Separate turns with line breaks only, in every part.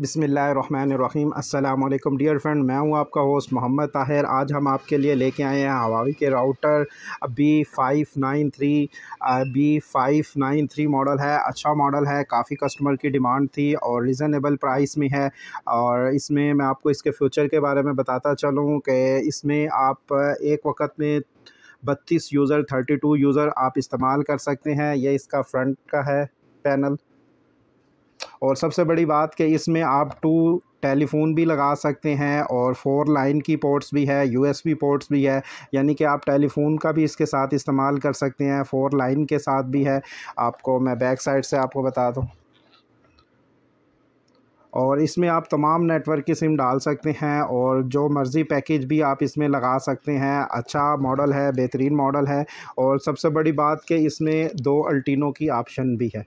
बिसमीम अल्लाम dear friend मैं हूं आपका होस्ट मोहम्मद ताहिर आज हम आपके लिए लेके आए हैं हवावी के router B five nine three B five nine three model है अच्छा मॉडल है काफ़ी कस्टमर की डिमांड थी और रिज़नेबल प्राइस में है और इसमें मैं आपको इसके फ्यूचर के बारे में बताता चलूँ कि इसमें आप एक वक्त में बत्तीस यूज़र थर्टी टू यूज़र आप इस्तेमाल कर सकते हैं यह इसका फ्रंट का है पैनल और सबसे बड़ी बात कि इसमें आप टू टेलीफोन भी लगा सकते हैं और फोर लाइन की पोर्ट्स भी है यूएसबी पोर्ट्स भी है यानी कि आप टेलीफोन का भी इसके साथ इस्तेमाल कर सकते हैं फोर लाइन के साथ भी है आपको मैं बैक साइड से आपको बता दूँ और इसमें आप तमाम नेटवर्क की सिम डाल सकते हैं और जो मर्ज़ी पैकेज भी आप इसमें लगा सकते हैं अच्छा मॉडल है बेहतरीन मॉडल है और सबसे बड़ी बात कि इसमें दो अल्टीनों की ऑप्शन भी है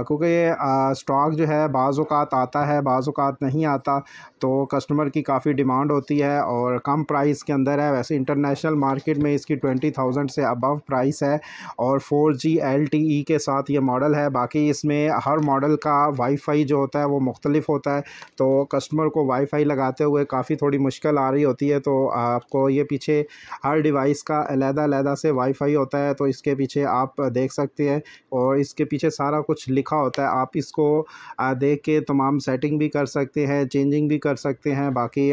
क्योंकि स्टॉक जो है बाज़ात आता है बाज़ात नहीं आता तो कस्टमर की काफ़ी डिमांड होती है और कम प्राइस के अंदर है वैसे इंटरनेशनल मार्केट में इसकी ट्वेंटी थाउजेंड से अबव प्राइस है और four G L T E के साथ ये मॉडल है बाकी इसमें हर मॉडल का वाईफाई जो होता है वो मुख्तलिफ होता है तो कस्टमर को वाईफाई लगाते हुए काफ़ी थोड़ी मुश्किल आ रही होती है तो आपको ये पीछे हर डिवाइस का अलहदा अलहदा से वाईफाई होता है तो इसके पीछे आप देख सकते हैं और इसके पीछे सारा कुछ लिखा होता है आप इसको देख के तमाम सेटिंग भी कर सकते हैं चेंजिंग भी कर सकते हैं बाकी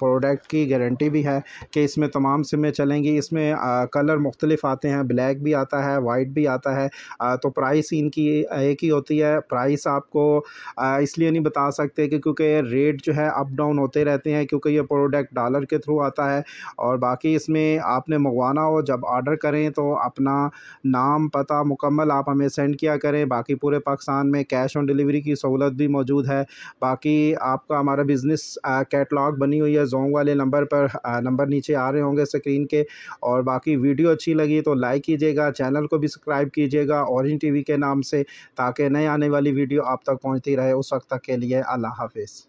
प्रोडक्ट की गारंटी भी है कि इसमें तमाम सिमें चलेंगी इसमें कलर मुख्तलिफ आते हैं ब्लैक भी आता है वाइट भी आता है तो प्राइस इनकी एक ही होती है प्राइस आपको इसलिए नहीं बता सकते कि क्योंकि रेट जो है अप डाउन होते रहते हैं क्योंकि ये प्रोडक्ट डॉलर के थ्रू आता है और बाकी इसमें आपने मंगवाना हो जब ऑर्डर करें तो अपना नाम पता मुकम्मल आप हमें सेंड किया करें बाकी पूरे पाकिस्तान में कैश ऑन डिलीवरी की सहूलत भी मौजूद है बाकी आपका हमारा बिज़नेस कैटलाग बनी हुई है जोंग वाले नंबर पर नंबर नीचे आ रहे होंगे स्क्रीन के और बाकी वीडियो अच्छी लगी तो लाइक कीजिएगा चैनल को भी सब्सक्राइब कीजिएगा टी वी के नाम से ताकि नए आने वाली वीडियो आप तक पहुँचती रहे उस वक्त तक के लिए अल्लाह हाफिज़